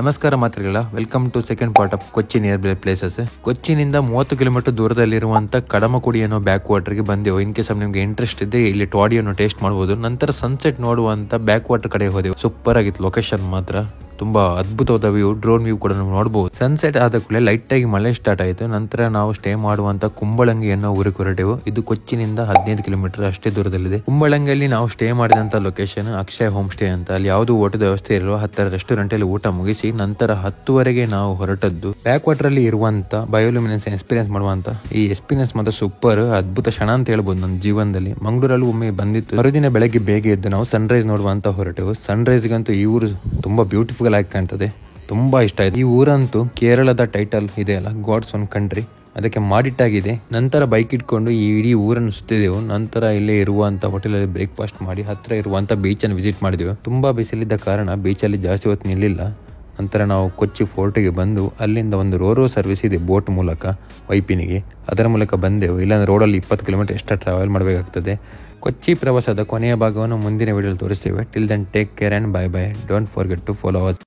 ನಮಸ್ಕಾರ ಮಾತ್ರಗಳ welcome to second part of Kochi nearby places ಕೊಚ್ಚಿನಿಂದ ಮೂವತ್ತು ಕಿಲೋಮೀಟರ್ ದೂರದಲ್ಲಿರುವಂಥ ಕಡಮಕುಡಿ ಅನ್ನೋ ಬ್ಯಾಕ್ ವಾಟರ್ಗೆ ಬಂದೆವು ಇನ್ ಕೇಸ್ ನಿಮ್ಗೆ ಇಂಟ್ರೆಸ್ಟ್ ಇದೆ ಇಲ್ಲಿ ಟಾಡಿಯನ್ನು ಟೇಸ್ಟ್ ಮಾಡಬಹುದು ನಂತರ ಸನ್ಸೆಟ್ ನೋಡುವಂತ ಬ್ಯಾಕ್ ವಾಟರ್ ಕಡೆ ಹೋದೆವು ಸೂಪರ್ ಆಗಿತ್ತು ಲೊಕೇಶನ್ ಮಾತ್ರ ತುಂಬಾ ಅದ್ಭುತವಾದ ವ್ಯೂ ಡ್ರೋನ್ ವ್ಯೂ ಕೂಡ ನಾವು ನೋಡಬಹುದು ಸನ್ಸೆಟ್ ಆದ ಕೂಡ ಲೈಟ್ ಆಗಿ ಮಳೆ ಸ್ಟಾರ್ಟ್ ಆಯಿತು ನಂತರ ನಾವು ಸ್ಟೇ ಮಾಡುವಂತ ಕುಂಬಳಂಗಿ ಅನ್ನೋ ಊರಿಗೆ ಹೊರಟೆವು ಇದು ಕೊಚ್ಚಿನಿಂದ ಹದಿನೈದು ಕಿಲೋಮೀಟರ್ ಅಷ್ಟೇ ದೂರದಲ್ಲಿದೆ ಕುಂಬಳಂಗಿಯಲ್ಲಿ ನಾವು ಸ್ಟೇ ಮಾಡಿದಂತ ಲೊಕೇಶನ್ ಅಕ್ಷಯ ಹೋಮ್ ಸ್ಟೇ ಅಂತ ಅಲ್ಲಿ ಯಾವುದು ಊಟದ ವ್ಯವಸ್ಥೆ ಇರುವ ಹತ್ತರ ರೆಸ್ಟೋರೆಂಟ್ ಅಲ್ಲಿ ಊಟ ಮುಗಿಸಿ ನಂತರ ಹತ್ತುವರೆಗೆ ನಾವು ಹೊರಟದ್ದು ಬ್ಯಾಕ್ ವಾಟರ್ ಅಲ್ಲಿ ಇರುವಂತ ಬಯೋಲುಮಿನೆನ್ಸ್ ಎಕ್ಸ್ಪೀರಿಯನ್ಸ್ ಮಾಡುವಂತ ಈ ಎಕ್ಸ್ಪೀರಿಯನ್ಸ್ ಮಾತ್ರ ಸೂಪರ್ ಅದ್ಭುತ ಕ್ಷಣ ಅಂತ ಹೇಳ್ಬೋದು ನನ್ನ ಜೀವನದಲ್ಲಿ ಮಂಗಳೂರಲ್ಲಿ ಒಮ್ಮೆ ಬಂದಿತ್ತು ಮರುದಿನ ಬೆಳಗ್ಗೆ ಬೇಗ ಎದ್ದು ನಾವು ಸನ್ ರೈಸ್ ನೋಡುವಂತ ಹೊರಟೆವು ಸನ್ ರೈಸ್ಗಂತೂ ಈ ಊರು ತುಂಬಾ ಬ್ಯೂಟಿಫುಲ್ ಕಾಣ್ತದೆ ತುಂಬ ಇಷ್ಟ ಆಯ್ತು ಈ ಊರಂತೂ ಕೇರಳದ ಟೈಟಲ್ ಇದೆ ಅಲ್ಲ ಗಾಡ್ಸ್ ಒನ್ ಕಂಟ್ರಿ ಅದಕ್ಕೆ ಮಾಡಿಟ್ಟಾಗಿದೆ ನಂತರ ಬೈಕ್ ಇಟ್ಕೊಂಡು ಈ ಇಡೀ ಊರನ್ನು ಸುತ್ತಿದೆವು ನಂತರ ಇಲ್ಲೇ ಇರುವಂಥ ಹೋಟೆಲಲ್ಲಿ ಬ್ರೇಕ್ಫಾಸ್ಟ್ ಮಾಡಿ ಹತ್ತಿರ ಇರುವಂಥ ಬೀಚನ್ನು ವಿಸಿಟ್ ಮಾಡಿದೆವು ತುಂಬಾ ಬಿಸಿಲಿದ್ದ ಕಾರಣ ಬೀಚಲ್ಲಿ ಜಾಸ್ತಿ ಹೊತ್ತು ನಿಲ್ಲಿಲ್ಲ ನಂತರ ನಾವು ಕೊಚ್ಚಿ ಫೋರ್ಟಿಗೆ ಬಂದು ಅಲ್ಲಿಂದ ಒಂದು ರೋರೋ ಸರ್ವಿಸ್ ಇದೆ ಬೋಟ್ ಮೂಲಕ ವೈಪಿನಿಗೆ ಅದರ ಮೂಲಕ ಬಂದೆವು ಇಲ್ಲಾಂದ್ರೆ ರೋಡಲ್ಲಿ ಇಪ್ಪತ್ತು ಕಿಲೋಮೀಟರ್ ಎಷ್ಟು ಟ್ರಾವೆಲ್ ಮಾಡಬೇಕಾಗ್ತದೆ ಕೊಚ್ಚಿ ಪ್ರವಾಸದ ಕೊನೆಯ ಭಾಗವನ್ನು ಮುಂದಿನ ವಿಡಿಯೋಲಿ ತೋರಿಸ್ತೇವೆ till then take care and bye bye don't forget to follow hour